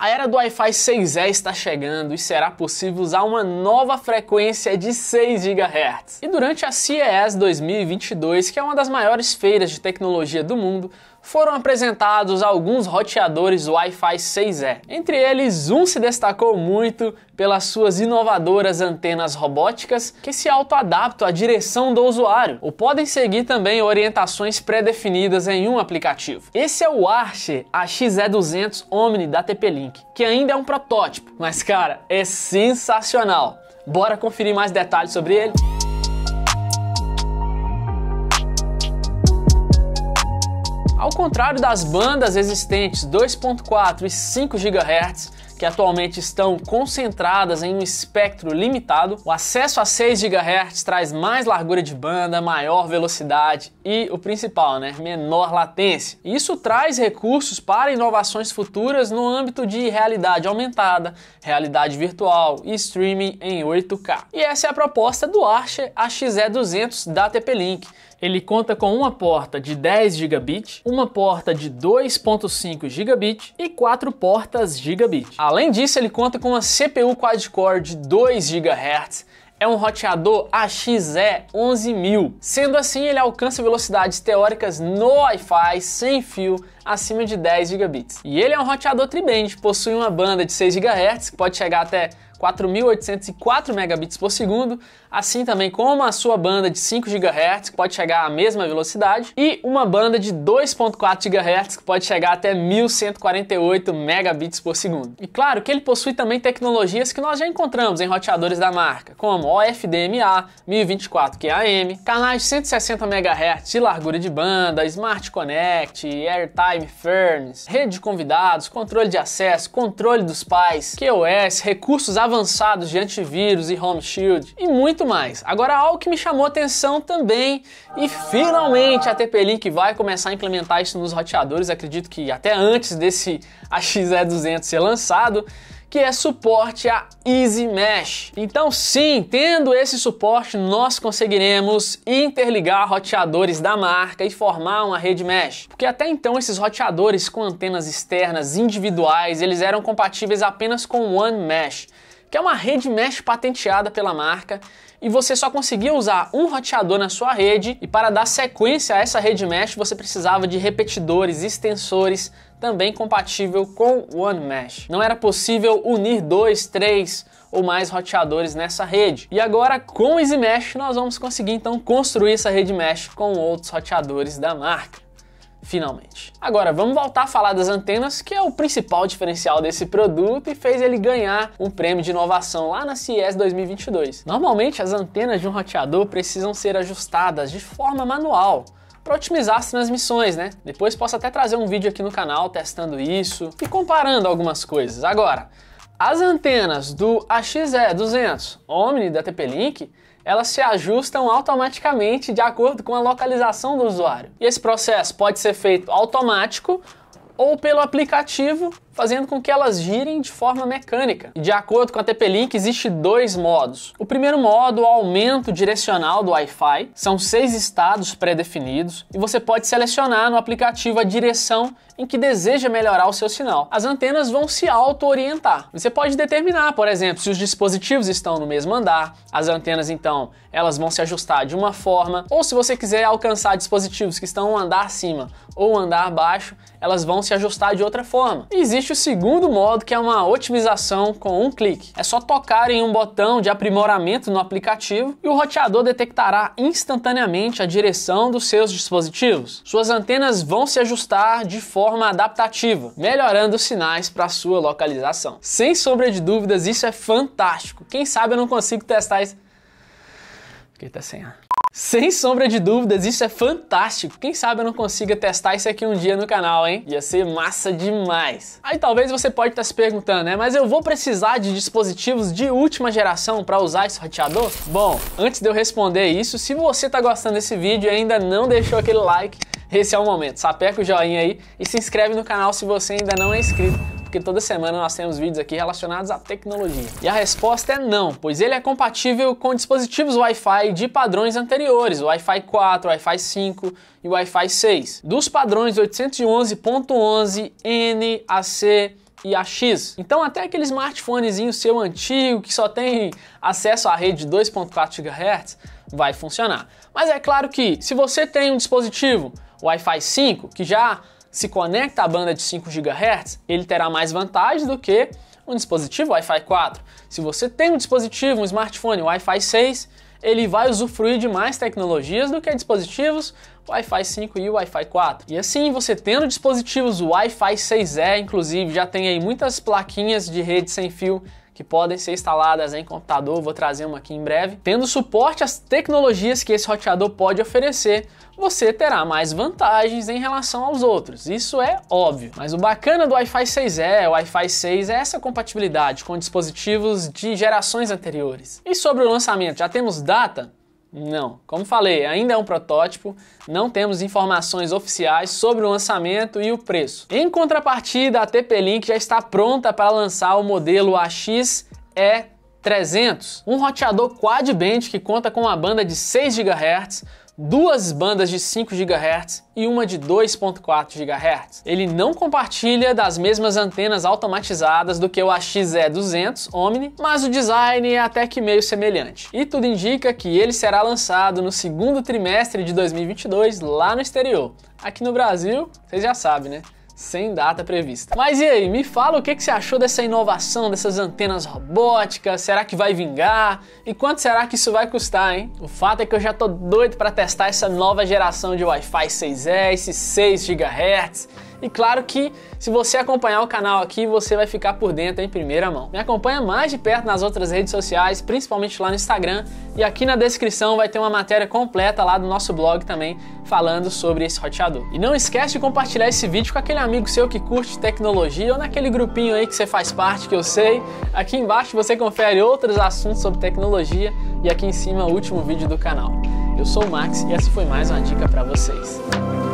A era do Wi-Fi 6E está chegando e será possível usar uma nova frequência de 6 GHz. E durante a CES 2022, que é uma das maiores feiras de tecnologia do mundo, foram apresentados alguns roteadores Wi-Fi 6E. Entre eles, um se destacou muito pelas suas inovadoras antenas robóticas que se autoadaptam à direção do usuário, ou podem seguir também orientações pré-definidas em um aplicativo. Esse é o Archer AXE200 Omni da TP-Link, que ainda é um protótipo, mas cara, é sensacional. Bora conferir mais detalhes sobre ele? Ao contrário das bandas existentes 2.4 e 5 GHz, que atualmente estão concentradas em um espectro limitado, o acesso a 6 GHz traz mais largura de banda, maior velocidade e o principal, né, menor latência. Isso traz recursos para inovações futuras no âmbito de realidade aumentada, realidade virtual e streaming em 8K. E essa é a proposta do Archer AXE200 da TP-Link ele conta com uma porta de 10 gigabit, uma porta de 2.5 gigabit e quatro portas gigabit. Além disso, ele conta com uma CPU quad-core de 2 GHz, é um roteador AXE 11000. Sendo assim, ele alcança velocidades teóricas no Wi-Fi sem fio acima de 10 gigabits. E ele é um roteador tri-band, possui uma banda de 6 GHz, que pode chegar até 4.804 megabits por segundo, assim também como a sua banda de 5 GHz, que pode chegar à mesma velocidade, e uma banda de 2.4 GHz, que pode chegar até 1.148 megabits por segundo. E claro que ele possui também tecnologias que nós já encontramos em roteadores da marca, como OFDMA, 1024 QAM, canais de 160 MHz de largura de banda, Smart Connect, AirTime, Prime, Ferns, rede de convidados, controle de acesso, controle dos pais, QoS, recursos avançados de antivírus e home shield e muito mais. Agora algo que me chamou atenção também e finalmente a TP-Link vai começar a implementar isso nos roteadores, acredito que até antes desse AXE200 ser lançado, que é suporte a Easy Mesh. Então, sim, tendo esse suporte, nós conseguiremos interligar roteadores da marca e formar uma rede mesh. Porque até então esses roteadores com antenas externas individuais, eles eram compatíveis apenas com One Mesh, que é uma rede mesh patenteada pela marca e você só conseguia usar um roteador na sua rede e para dar sequência a essa rede mesh você precisava de repetidores, extensores, também compatível com OneMesh. Não era possível unir dois, três ou mais roteadores nessa rede. E agora com o Easy Mesh nós vamos conseguir então construir essa rede mesh com outros roteadores da marca finalmente. Agora, vamos voltar a falar das antenas, que é o principal diferencial desse produto e fez ele ganhar um prêmio de inovação lá na CES 2022. Normalmente, as antenas de um roteador precisam ser ajustadas de forma manual, para otimizar as transmissões, né? Depois posso até trazer um vídeo aqui no canal testando isso e comparando algumas coisas. Agora, as antenas do AXE200 Omni da TP-Link elas se ajustam automaticamente de acordo com a localização do usuário. E esse processo pode ser feito automático ou pelo aplicativo fazendo com que elas girem de forma mecânica. de acordo com a TP-Link, existe dois modos. O primeiro modo, o aumento direcional do Wi-Fi, são seis estados pré-definidos e você pode selecionar no aplicativo a direção em que deseja melhorar o seu sinal. As antenas vão se auto-orientar. Você pode determinar, por exemplo, se os dispositivos estão no mesmo andar, as antenas então elas vão se ajustar de uma forma, ou se você quiser alcançar dispositivos que estão um andar acima ou um andar abaixo, elas vão se ajustar de outra forma. E existe o segundo modo que é uma otimização com um clique. É só tocar em um botão de aprimoramento no aplicativo e o roteador detectará instantaneamente a direção dos seus dispositivos. Suas antenas vão se ajustar de forma forma adaptativa, melhorando os sinais para sua localização. Sem sombra de dúvidas, isso é fantástico. Quem sabe eu não consigo testar isso. Aqui tá sem ar. Sem sombra de dúvidas, isso é fantástico. Quem sabe eu não consiga testar isso aqui um dia no canal, hein? Ia ser massa demais. Aí talvez você pode estar tá se perguntando, né? Mas eu vou precisar de dispositivos de última geração para usar esse roteador? Bom, antes de eu responder isso, se você está gostando desse vídeo e ainda não deixou aquele like, esse é o momento. Sapeca o joinha aí e se inscreve no canal se você ainda não é inscrito porque toda semana nós temos vídeos aqui relacionados à tecnologia. E a resposta é não, pois ele é compatível com dispositivos Wi-Fi de padrões anteriores, Wi-Fi 4, Wi-Fi 5 e Wi-Fi 6. Dos padrões 811.11, N, AC, e a X. Então até aquele smartphonezinho seu antigo que só tem acesso à rede 2.4 GHz vai funcionar. Mas é claro que se você tem um dispositivo o Wi-Fi 5, que já se conecta à banda de 5 GHz, ele terá mais vantagens do que um dispositivo Wi-Fi 4. Se você tem um dispositivo, um smartphone Wi-Fi 6, ele vai usufruir de mais tecnologias do que dispositivos Wi-Fi 5 e Wi-Fi 4. E assim, você tendo dispositivos Wi-Fi 6E, inclusive, já tem aí muitas plaquinhas de rede sem fio que podem ser instaladas em computador, vou trazer uma aqui em breve. Tendo suporte às tecnologias que esse roteador pode oferecer, você terá mais vantagens em relação aos outros. Isso é óbvio. Mas o bacana do Wi-Fi 6E, é, o Wi-Fi 6 é essa compatibilidade com dispositivos de gerações anteriores. E sobre o lançamento, já temos data? Não, como falei, ainda é um protótipo, não temos informações oficiais sobre o lançamento e o preço. Em contrapartida, a TP-Link já está pronta para lançar o modelo AXE 300, um roteador quad-band que conta com uma banda de 6 GHz, duas bandas de 5 GHz e uma de 2.4 GHz. Ele não compartilha das mesmas antenas automatizadas do que o AXE200 Omni, mas o design é até que meio semelhante. E tudo indica que ele será lançado no segundo trimestre de 2022 lá no exterior. Aqui no Brasil, vocês já sabem, né? sem data prevista. Mas e aí, me fala o que, que você achou dessa inovação, dessas antenas robóticas? Será que vai vingar? E quanto será que isso vai custar, hein? O fato é que eu já tô doido para testar essa nova geração de Wi-Fi 6S, 6 GHz e claro que se você acompanhar o canal aqui, você vai ficar por dentro em primeira mão. Me acompanha mais de perto nas outras redes sociais, principalmente lá no Instagram, e aqui na descrição vai ter uma matéria completa lá do nosso blog também falando sobre esse roteador. E não esquece de compartilhar esse vídeo com aquele amigo seu que curte tecnologia ou naquele grupinho aí que você faz parte, que eu sei. Aqui embaixo você confere outros assuntos sobre tecnologia e aqui em cima o último vídeo do canal. Eu sou o Max e essa foi mais uma dica para vocês.